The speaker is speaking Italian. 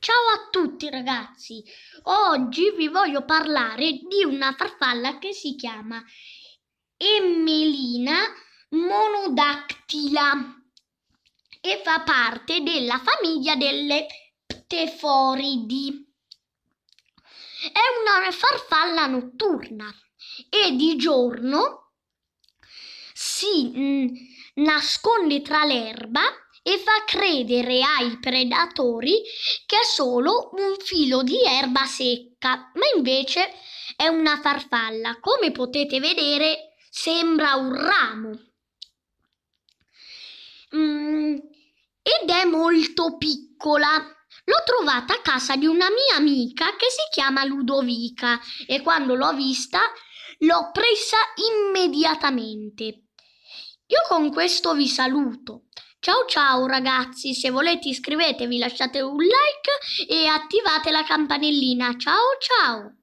Ciao a tutti ragazzi, oggi vi voglio parlare di una farfalla che si chiama Emmelina monodactila e fa parte della famiglia delle pteforidi. È una farfalla notturna e di giorno si mh, mm, nasconde tra l'erba e fa credere ai predatori che è solo un filo di erba secca, ma invece è una farfalla. Come potete vedere, sembra un ramo. Mm, ed è molto piccola. L'ho trovata a casa di una mia amica che si chiama Ludovica e quando l'ho vista l'ho presa immediatamente. Io con questo vi saluto. Ciao ciao ragazzi, se volete iscrivetevi, lasciate un like e attivate la campanellina. Ciao ciao!